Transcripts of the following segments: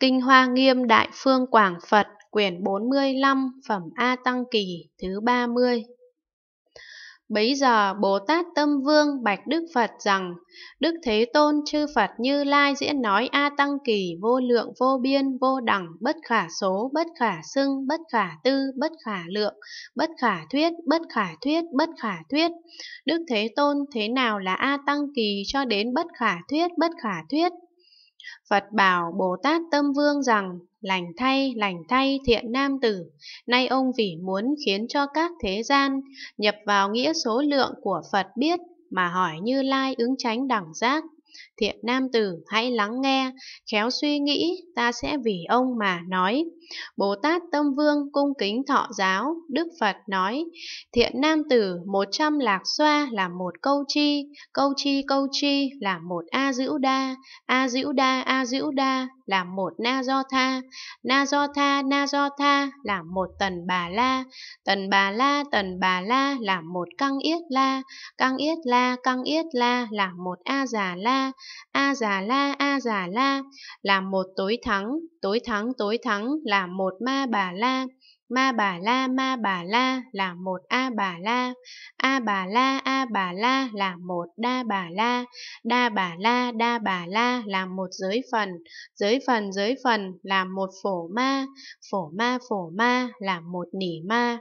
Kinh Hoa Nghiêm Đại Phương Quảng Phật quyển 45 phẩm A Tăng Kỳ thứ 30 Bấy giờ Bồ Tát Tâm Vương bạch Đức Phật rằng Đức Thế Tôn chư Phật Như Lai diễn nói A Tăng Kỳ vô lượng vô biên vô đẳng bất khả số bất khả xưng bất khả tư bất khả lượng bất khả thuyết bất khả thuyết bất khả thuyết Đức Thế Tôn thế nào là A Tăng Kỳ cho đến bất khả thuyết bất khả thuyết Phật bảo Bồ Tát Tâm Vương rằng, lành thay, lành thay thiện nam tử, nay ông vì muốn khiến cho các thế gian nhập vào nghĩa số lượng của Phật biết mà hỏi Như Lai ứng tránh đẳng giác Thiện nam tử, hãy lắng nghe, khéo suy nghĩ, ta sẽ vì ông mà nói. Bồ Tát Tâm Vương cung kính thọ giáo, Đức Phật nói, thiện nam tử, một trăm lạc xoa là một câu chi, câu chi câu chi là một A Dữ Đa, A Dữ Đa A Dữ Đa là một na do tha na do tha na do tha là một tần bà la tần bà la tần bà la là một căng yết la căng yết la căng yết la là một a già la a già la a già la là một tối thắng tối thắng tối thắng là một ma bà la Ma bà la ma bà la là một a bà la, a bà la a bà la là một đa bà la, đa bà la đa bà la là một giới phần, giới phần giới phần là một phổ ma, phổ ma phổ ma là một nỉ ma.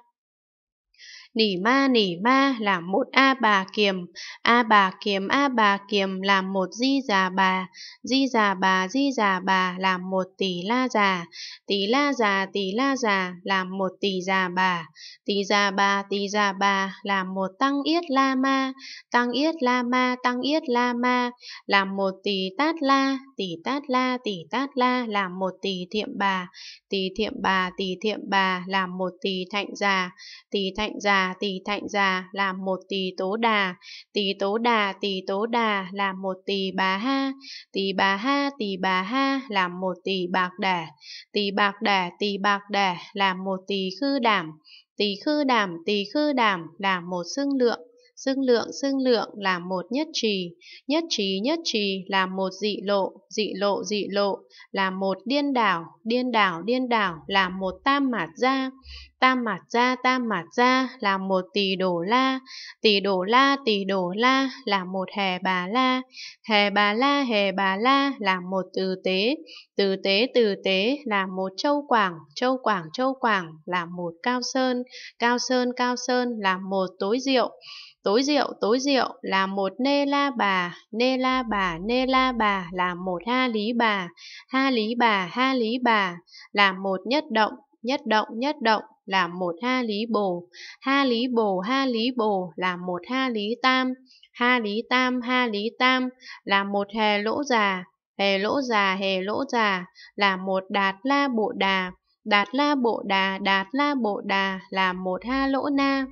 Nỉ ma nỉ ma làm một A bà kiềm, A bà kiềm A bà kiềm làm một di già bà, di già bà di già bà làm một tỷ la già, tỷ la già tỷ la già làm một tỷ già bà, tỷ già bà tỷ già bà làm một tăng yết la ma, tăng yết la ma tăng yết la ma làm một tỷ tát la, tỷ tát la tỷ tát la làm một tỷ thiệm bà, tỷ thiệm bà tỷ thiệm bà làm một tỷ thạnh già, tỷ thạnh thạnh già tỳ thạnh già làm một tỳ tố đà tỳ tố đà tỳ tố đà làm một tỳ bà ha tỳ bà ha tỳ bà ha làm một tỳ bạc đà tỳ bạc đà tỳ bạc đà làm một tỳ khư đảm tỳ khư đảm tỳ khư đảm làm một xương lượng xương lượng xương lượng làm một nhất trì nhất trí nhất trì làm một dị lộ dị lộ dị lộ làm một điên đảo điên đảo điên đảo làm một tam mạt gia Tam mạt gia tam mạt gia là một tỷ đổ la, tỷ đổ la tỷ đổ la là một hè bà la, hè bà la hè bà la là một từ tế, từ tế từ tế là một châu quảng, châu quảng châu quảng là một cao sơn, cao sơn cao sơn là một tối diệu. Tối diệu, tối diệu là một nê la bà, nê la bà, nê la bà là một ha lý bà, ha lý bà, ha lý bà là một nhất động, nhất động, nhất động là một ha lý bồ, ha lý bồ ha lý bồ là một ha lý tam, ha lý tam ha lý tam là một hề lỗ già, hề lỗ già hề lỗ già là một đạt la bộ đà, đạt la bộ đà đạt la bộ đà là một ha lỗ na.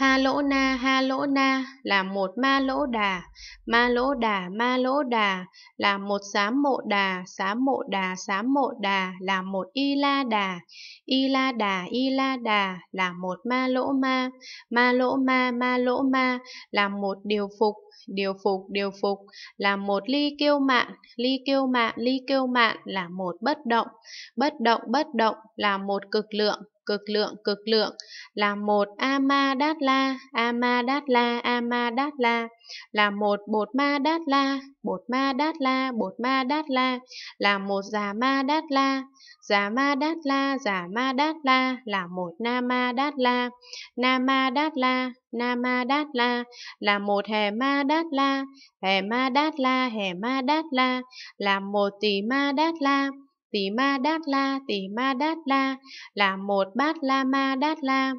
Ha lỗ na ha lỗ na là một ma lỗ đà, ma lỗ đà ma lỗ đà là một xám mộ đà, Xám mộ đà xám mộ đà là một y la đà, y la đà y la đà là một ma lỗ ma, ma lỗ ma ma lỗ ma là một điều phục, điều phục điều phục là một ly kiêu mạn ly kiêu mạn ly kiêu mạn là một bất động bất động bất động là một cực lượng cực lượng cực lượng là một ama đát la ama đát la ama đát la là một bột ma đát la bột ma đát la bột ma đát la là một già ma đát la già ma đát la già ma đát la là một na ma đát la na ma đát la na ma đát la là một hề ma đát la hề ma đát la hề ma đát la là một tỷ ma đát la tỳ ma đát la, tỳ ma đát la là một bát la ma đát la.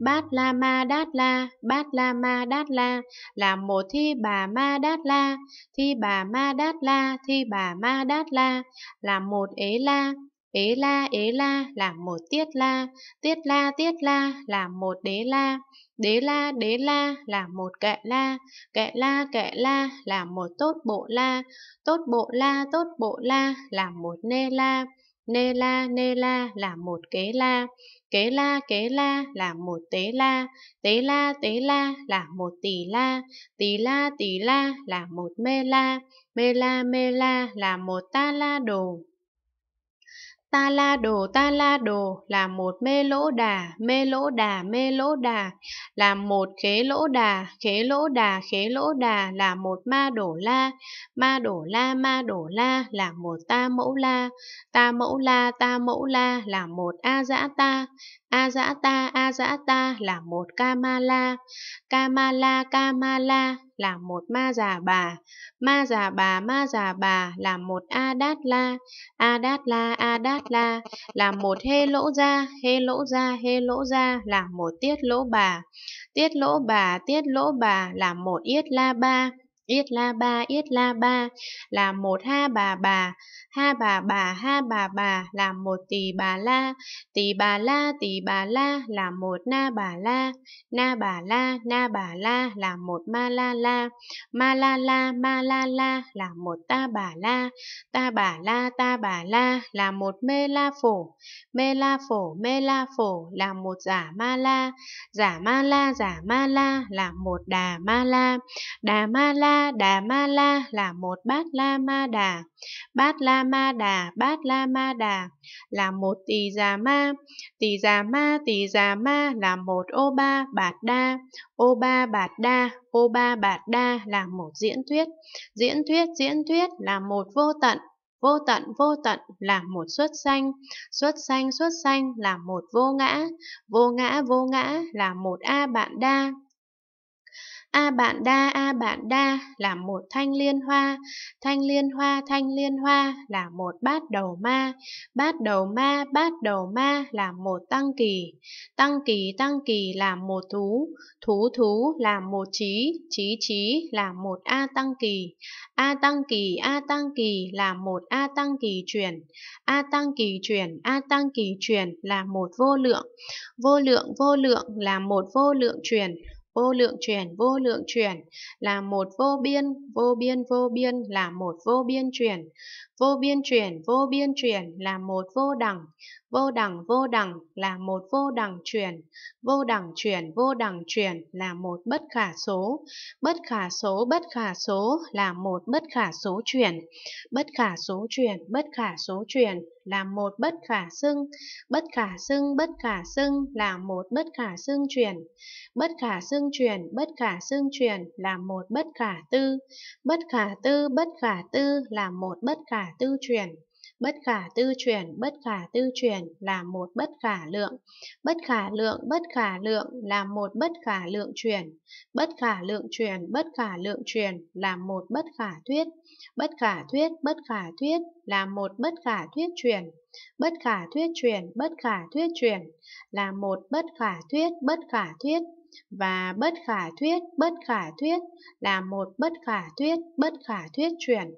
Bát la ma đát la, bát la ma đát la là một thi bà ma đát la, thi bà ma đát la, thi bà ma đát la là một ế la. Ế la, ế la, là một tiết la, tiết la, tiết la, là một đế la, đế la, đế la, là một kệ la, kệ la, kệ la, là một tốt bộ la, tốt bộ la, tốt bộ la, là một nê la, nê la, nê la, là một kế la, kế la, kế la, là một tế la, tế la, tế la, là một tỷ la, tỷ la, tỷ la, là một mê la, mê la, mê la, là một ta la đồ. Ta la đồ ta la đồ là một mê lỗ đà, mê lỗ đà, mê lỗ đà, là một khế lỗ đà, khế lỗ đà, khế lỗ đà là một ma đổ la, ma đổ la, ma đổ la là một ta mẫu la, ta mẫu la, ta mẫu la là một a dã ta, A dã ta, A ta là một Kamala, Kamala, Kamala là một ma già bà, ma già bà, ma già bà là một Adatla. Adatla Adatla là một hê lỗ gia, hê lỗ gia, hê lỗ gia là một tiết lỗ bà, tiết lỗ bà, tiết lỗ bà là một yết la ba. Yết la ba, yết la ba là một ha bà bà, ha bà bà, ha bà bà là một tỳ bà la, tỳ bà la, tỳ bà la là một na bà la, na bà la, na bà la là một ma la la, ma la la, ma la la là một ta bà la, ta bà la, ta bà la là một mê la phổ, mê la phổ, mê la phổ là một giả ma la, giả ma la, giả ma la là một đà ma la, đà ma la đà ma la là một bát la ma đà bát la ma đà bát la ma đà là một tỳ già ma tỳ già ma tỳ già ma là một ô ba bạt đa ô ba bạt đa ô ba bạt đa là một diễn thuyết diễn thuyết diễn thuyết là một vô tận vô tận vô tận là một xuất sanh xuất sanh xuất sanh là một vô ngã vô ngã vô ngã là một a bạn đa A bạn đa, a bạn đa là một thanh liên hoa, thanh liên hoa, thanh liên hoa là một bát đầu ma, bát đầu ma, bát đầu ma là một tăng kỳ, tăng kỳ, tăng kỳ là một thú, thú thú là một trí, trí trí là một a tăng kỳ, a tăng kỳ, a tăng kỳ là một a tăng kỳ chuyển, a tăng kỳ chuyển, a tăng kỳ chuyển là một vô lượng, vô lượng vô lượng là một vô lượng chuyển vô lượng chuyển vô lượng chuyển là một vô biên vô biên vô biên là một vô biên chuyển vô biên chuyển vô biên chuyển là một vô đẳng vô đẳng vô đẳng là một vô đẳng chuyển vô đẳng chuyển vô đẳng chuyển là một bất khả số bất khả số bất khả số là một bất khả số chuyển bất khả số chuyển bất khả số chuyển là một bất khả xưng, bất khả xưng bất khả xưng là một bất khả xưng truyền, bất khả xưng truyền, bất khả xưng truyền là một bất khả tư, bất khả tư bất khả tư là một bất khả tư truyền. Bất khả tư chuyển, bất khả tư chuyển là một bất khả lượng. Bất khả lượng, bất khả lượng là một bất khả lượng chuyển. Bất khả lượng chuyển, bất khả lượng chuyển là một bất khả thuyết. Bất khả thuyết, bất khả thuyết là một bất khả thuyết chuyển. Bất khả thuyết chuyển, bất khả thuyết chuyển là một bất khả thuyết, bất khả thuyết và bất khả thuyết bất khả thuyết là một bất khả thuyết bất khả thuyết chuyển